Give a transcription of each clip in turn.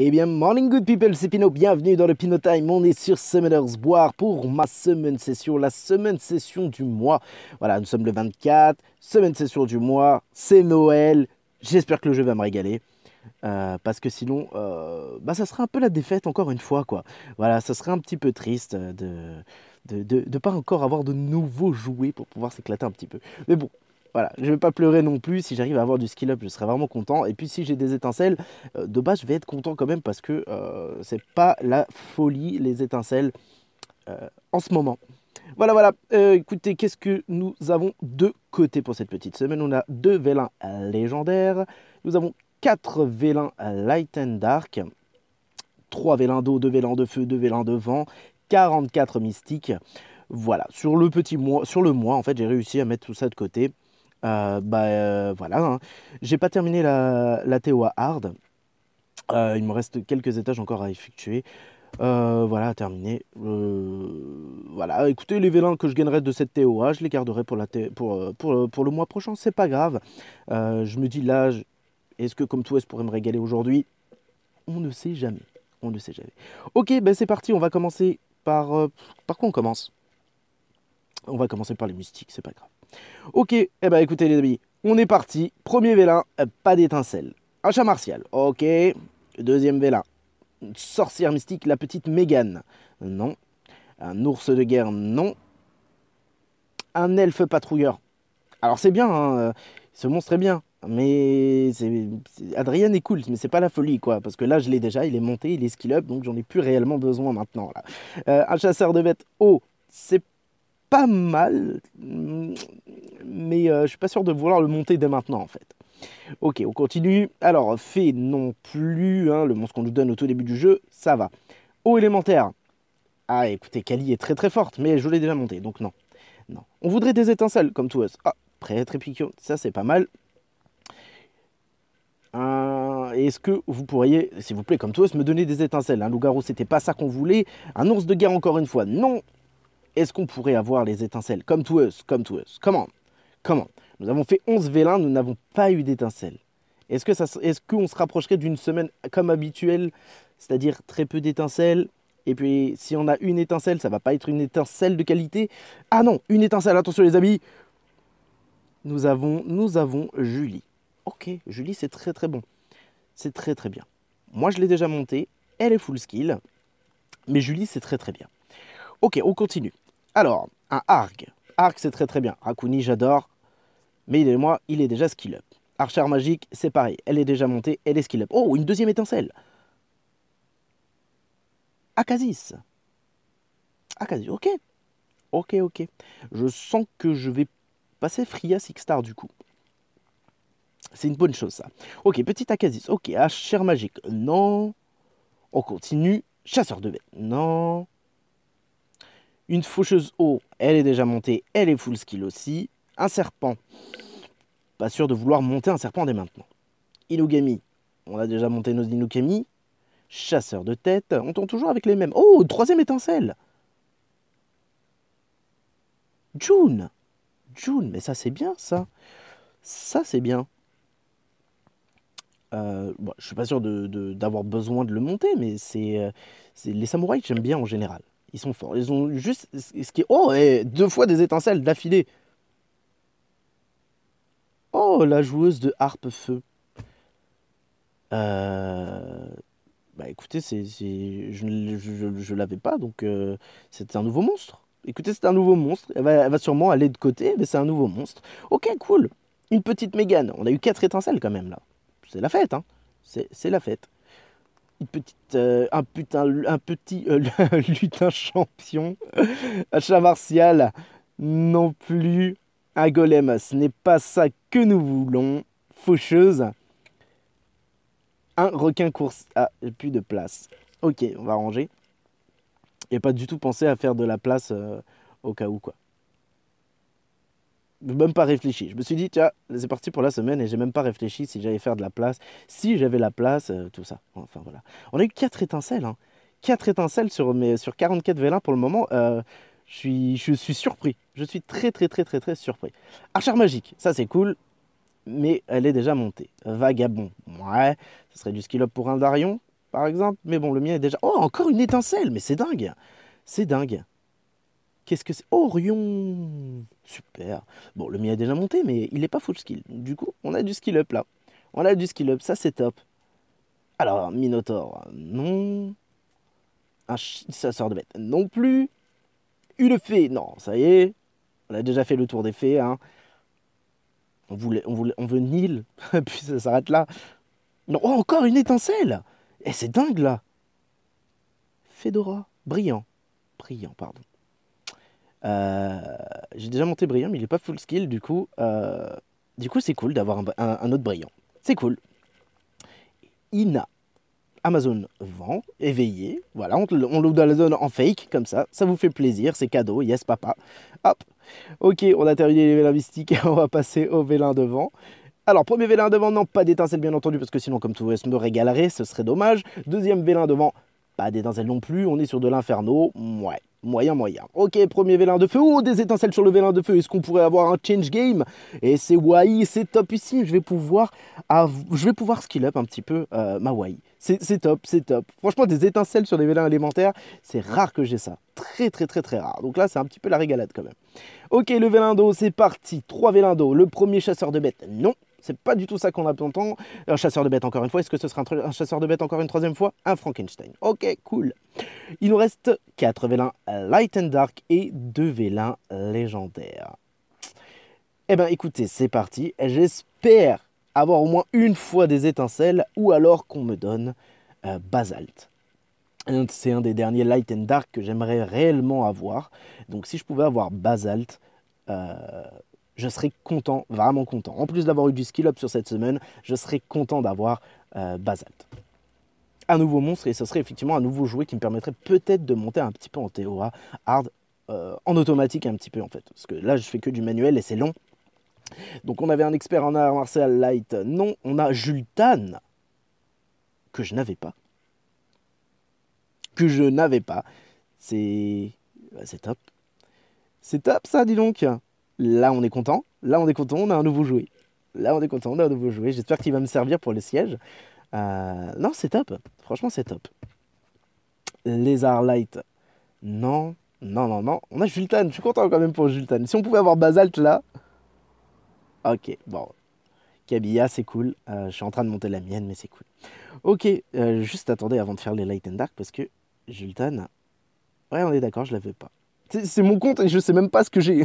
Eh bien, morning good people, c'est Pinot, bienvenue dans le Pinot Time. On est sur Summoners Boire pour ma semaine session, la semaine session du mois. Voilà, nous sommes le 24, semaine session du mois, c'est Noël. J'espère que le jeu va me régaler. Euh, parce que sinon, euh, bah, ça sera un peu la défaite encore une fois, quoi. Voilà, ça sera un petit peu triste de de, de, de pas encore avoir de nouveaux jouets pour pouvoir s'éclater un petit peu. Mais bon, voilà, je ne vais pas pleurer non plus. Si j'arrive à avoir du skill up, je serai vraiment content. Et puis si j'ai des étincelles, euh, de base, je vais être content quand même parce que euh, c'est pas la folie, les étincelles, euh, en ce moment. Voilà, voilà. écoutez, qu'est-ce que nous avons de côté pour cette petite semaine On a deux vélins légendaires. Nous avons quatre vélins light and dark. Trois vélins d'eau, deux vélins de feu, deux vélins de vent. 44 mystiques. Voilà, sur le petit mois, sur le mois, en fait, j'ai réussi à mettre tout ça de côté. Euh, bah euh, voilà, hein. j'ai pas terminé la, la TOA hard. Euh, il me reste quelques étages encore à effectuer. voilà, terminé. voilà, écoutez, les vélins que je gagnerai de cette TOA, je les garderai pour, la pour, pour, le mois prochain, c'est pas grave. je me dis là, est-ce que comme tout, est je pourrais me régaler aujourd'hui On ne sait jamais. On ne sait jamais. Ok, ben c'est parti, on va commencer par. par quoi on commence On va commencer par les mystiques, c'est pas grave. Ok, eh ben écoutez les amis, on est parti. Premier vélin, pas d'étincelle. Un chat martial, ok. Deuxième vélin, sorcière mystique, la petite Mégane. Non. Un ours de guerre, non. Un elfe patrouilleur. Alors c'est bien, hein, euh, ce monstre est bien. Mais c'est, Adrien est cool, mais c'est pas la folie quoi, parce que là je l'ai déjà, il est monté, il est skill up, donc j'en ai plus réellement besoin maintenant. Là. Euh, un chasseur de bêtes, oh, c'est pas mal, mais euh, je suis pas sûr de vouloir le monter dès maintenant en fait. Ok, on continue. Alors, fait non plus, hein, le monstre qu'on nous donne au tout début du jeu, ça va. Eau élémentaire. Ah, écoutez, Kali est très très forte, mais je l'ai déjà montée, donc non. non. On voudrait des étincelles, comme tout Ah, prêtre très ça c'est pas mal. Euh, est-ce que vous pourriez, s'il vous plaît, comme tous, me donner des étincelles Un hein? loup-garou, c'était pas ça qu'on voulait. Un ours de guerre, encore une fois, non est-ce qu'on pourrait avoir les étincelles Comme to us, comme to us. Comment Comment Nous avons fait 11 vélins, nous n'avons pas eu d'étincelles. Est-ce que ça, est-ce qu'on se rapprocherait d'une semaine comme habituelle, c'est-à-dire très peu d'étincelles et puis si on a une étincelle, ça va pas être une étincelle de qualité. Ah non, une étincelle, attention les amis. Nous avons nous avons Julie. OK, Julie c'est très très bon. C'est très très bien. Moi je l'ai déjà montée, elle est full skill. Mais Julie c'est très très bien. OK, on continue. Alors, un arc. Arc, c'est très très bien. Rakuni, j'adore. Mais il est moi, il est déjà skill up. Archère magique, c'est pareil. Elle est déjà montée, elle est skill up. Oh, une deuxième étincelle. Akazis. Akazis, ok. Ok, ok. Je sens que je vais passer Fria Six Star du coup. C'est une bonne chose ça. Ok, petit Akazis. Ok, Archère magique. Non. On continue. Chasseur de bêtes. Non. Une faucheuse haut, elle est déjà montée, elle est full skill aussi. Un serpent, pas sûr de vouloir monter un serpent dès maintenant. Inugami, on a déjà monté nos Inugami. Chasseur de tête, on tourne toujours avec les mêmes. Oh, troisième étincelle June June, mais ça c'est bien ça. Ça c'est bien. Je euh, ne je suis pas sûr d'avoir besoin de le monter, mais euh, c'est les samouraïs que j'aime bien en général. Ils sont forts. Ils ont juste ce qui est. Oh, et eh, deux fois des étincelles d'affilée. Oh, la joueuse de harpe feu. Euh, bah écoutez, c'est, je, je, l'avais pas, donc euh, c'est un nouveau monstre. Écoutez, c'est un nouveau monstre. Elle va, elle va, sûrement aller de côté, mais c'est un nouveau monstre. Ok, cool. Une petite Mégane. On a eu quatre étincelles quand même là. C'est la fête, hein. C'est la fête petite, euh, un, putain, un petit euh, lutin champion, un chat martial, non plus un golem. Ce n'est pas ça que nous voulons. Faucheuse, un requin course. Ah, plus de place. Ok, on va ranger. Et pas du tout pensé à faire de la place euh, au cas où quoi même pas réfléchi. Je me suis dit, tiens, c'est parti pour la semaine et j'ai même pas réfléchi si j'allais faire de la place, si j'avais la place, euh, tout ça. Enfin voilà. On a eu quatre étincelles, hein. quatre étincelles sur, mes, sur 44 vélins pour le moment. Euh, je, suis, je suis surpris. Je suis très, très, très, très, très surpris. archer magique, ça c'est cool, mais elle est déjà montée. Vagabond, ouais, ce serait du up pour un Darion, par exemple. Mais bon, le mien est déjà. Oh, encore une étincelle, mais c'est dingue! C'est dingue. Qu'est-ce que c'est Orion Super Bon, le mien est déjà monté, mais il n'est pas full skill. Du coup, on a du skill up là. On a du skill up, ça c'est top. Alors, Minotaur, non. Un chasseur de bête, non plus. Une fée, non, ça y est. On a déjà fait le tour des fées. Hein. On, voulait, on, veut Nil, puis ça s'arrête là. Non, oh, encore une étincelle Et eh, c'est dingue là Fedora, brillant. Brillant, pardon. Euh, j'ai déjà monté brillant, mais il n'est pas full skill, du coup, euh, du coup c'est cool d'avoir un, autre brillant. C'est cool. Ina. Amazon vent, éveillé, voilà, on, l'ouvre dans la zone en fake, comme ça, ça vous fait plaisir, c'est cadeau, yes papa. Hop, ok, on a terminé les vélins mystiques, on va passer au vélin devant. Alors, premier vélin devant, non, pas d'étincelle bien entendu, parce que sinon, comme tout le reste me régalerait, ce serait dommage. Deuxième vélin devant, pas d'étincelle non plus, on est sur de l'inferno, ouais, moyen moyen. Ok, premier vélin de feu. Oh, des étincelles sur le vélin de feu. Est-ce qu'on pourrait avoir un change game Et c'est Wai, c'est top ici. Je vais pouvoir, je vais pouvoir skill up un petit peu euh, ma Wai. C'est top, c'est top. Franchement, des étincelles sur des vélins élémentaires, c'est rare que j'ai ça. Très, très, très, très rare. Donc là, c'est un petit peu la régalade quand même. Ok, le vélin d'eau, c'est parti. Trois vélins d'eau. Le premier chasseur de bêtes, non. C'est pas du tout ça qu'on a pourtant. Un chasseur de bêtes encore une fois. Est-ce que ce sera un, chasseur de bêtes encore une troisième fois Un Frankenstein. Ok, cool. Il nous reste 4 vélins Light and Dark et 2 vélins légendaires. Eh ben écoutez, c'est parti. J'espère avoir au moins une fois des étincelles ou alors qu'on me donne Basalt. Euh, basalte. C'est un des derniers light and dark que j'aimerais réellement avoir. Donc si je pouvais avoir basalte, euh, je serais content, vraiment content. En plus d'avoir eu du skill up sur cette semaine, je serais content d'avoir euh, Basalt. Un nouveau monstre, et ce serait effectivement un nouveau jouet qui me permettrait peut-être de monter un petit peu en TOA hard, euh, en automatique un petit peu en fait. Parce que là, je fais que du manuel et c'est long. Donc on avait un expert en art martial light, non. On a Jultan, que je n'avais pas. Que je n'avais pas. C'est... Bah, c'est top. C'est top ça, dis donc Là, on est content. Là, on est content. On a un nouveau jouet. Là, on est content. On a un nouveau jouet. J'espère qu'il va me servir pour le siège. Euh, non, c'est top. Franchement, c'est top. Lézard Light. Non, non, non, non. On a Jultan. Je suis content quand même pour Jultan. Si on pouvait avoir Basalt là. Ok, bon. Kabilla, c'est cool. Euh, je suis en train de monter la mienne, mais c'est cool. Ok, euh, juste attendez avant de faire les Light and Dark parce que Jultan. Ouais, on est d'accord, je veux pas. C'est mon compte et je sais même pas ce que j'ai.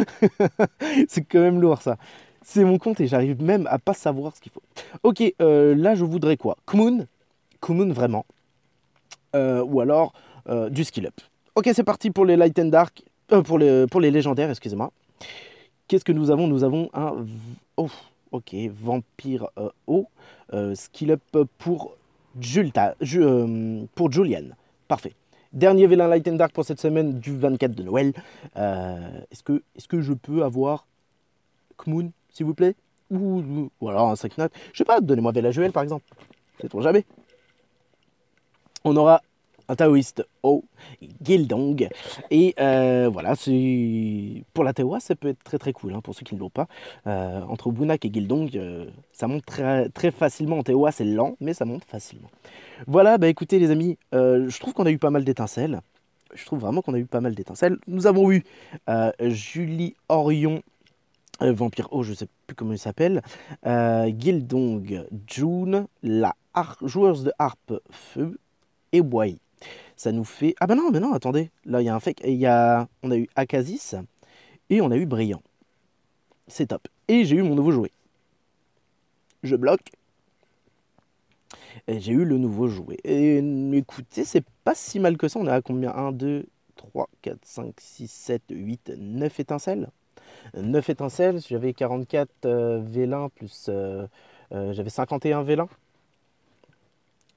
c'est quand même lourd ça. C'est mon compte et j'arrive même à pas savoir ce qu'il faut. Ok, euh, là je voudrais quoi Kmoon Kmoon vraiment. Euh, ou alors euh, du skill up. Ok, c'est parti pour les light and dark. pour, les, pour les légendaires, excusez-moi. Qu'est-ce que nous avons Nous avons un. Oh, ok, vampire haut. skill up pour, Julta, pour Julian. Parfait. Dernier Vélin Light and Dark pour cette semaine du 24 de Noël. Euh, est-ce, que, est-ce que je peux avoir Kmoon, s'il vous plaît ou, alors un 5 notes Je sais pas, donnez-moi Vela Joël par exemple. C'est trop jamais. On aura un taoïste au Gildong. Et euh, voilà, pour la Tewa, ça peut être très très cool, hein, pour ceux qui ne l'ont pas. Euh, entre Bunak et Guildong euh, ça monte très, très facilement. En Tewa, c'est lent, mais ça monte facilement. Voilà, bah écoutez les amis, euh, je trouve qu'on a eu pas mal d'étincelles. Je trouve vraiment qu'on a eu pas mal d'étincelles. Nous avons eu Julie Orion, Vampire O, je ne sais plus comment il s'appelle, Gildong, June, la joueuse de harpe Feu et Wai ça nous fait. Ah bah non, attendez. Là, il y a un fake. y On a eu Akazis et on a eu Brillant. C'est top. Et j'ai eu mon nouveau jouet. Je bloque. Et j'ai eu le nouveau jouet. Et écoutez, c'est pas si mal que ça. On est à combien 1, 2, 3, 4, 5, 6, 7, 8, 9 étincelles. 9 étincelles, j'avais 44 euh, vélins plus... Euh, euh, j'avais 51 vélins.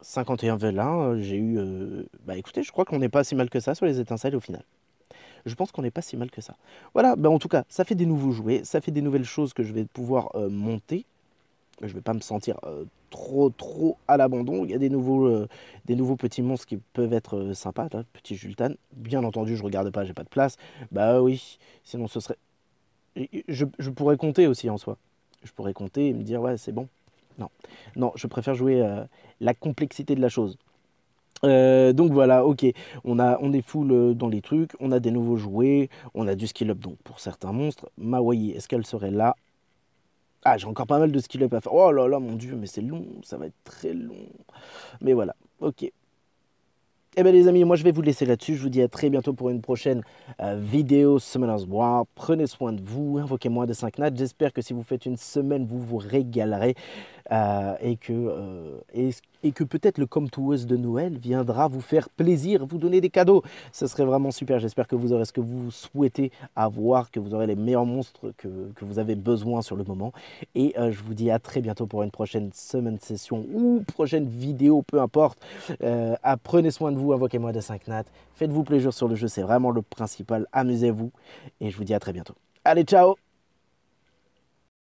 51 vélins, euh, j'ai eu... Euh, bah écoutez, je crois qu'on n'est pas si mal que ça sur les étincelles au final. Je pense qu'on n'est pas si mal que ça. Voilà, bah en tout cas, ça fait des nouveaux jouets, ça fait des nouvelles choses que je vais pouvoir euh, monter. Je vais pas me sentir trop, trop à l'abandon. Il y a des nouveaux, des nouveaux petits monstres qui peuvent être sympas. Là, petit Jultan. Bien entendu, je regarde pas, j'ai pas de place. Bah oui, sinon ce serait... Je, je pourrais compter aussi en soi. Je pourrais compter et me dire, ouais, c'est bon. Non, non, je préfère jouer euh, la complexité de la chose. Euh, donc voilà, ok, on, a, on est full euh, dans les trucs, on a des nouveaux jouets, on a du skill up donc pour certains monstres. Mawaii est-ce qu'elle serait là Ah, j'ai encore pas mal de skill up à faire. Oh là là, mon dieu, mais c'est long, ça va être très long. Mais voilà, ok, eh bien les amis, moi je vais vous laisser là-dessus. Je vous dis à très bientôt pour une prochaine euh, vidéo Summoners War. Prenez soin de vous, invoquez-moi de 5 nats. J'espère que si vous faites une semaine, vous vous régalerez. Euh, et que... Euh, et que peut-être le Come to Us de Noël viendra vous faire plaisir, vous donner des cadeaux. Ce serait vraiment super. J'espère que vous aurez ce que vous souhaitez avoir, que vous aurez les meilleurs monstres que, vous avez besoin sur le moment. Et euh, je vous dis à très bientôt pour une prochaine semaine session ou prochaine vidéo, peu importe. Euh, prenez soin de vous, invoquez-moi des 5 nattes. Faites-vous plaisir sur le jeu, c'est vraiment le principal. Amusez-vous et je vous dis à très bientôt. Allez, ciao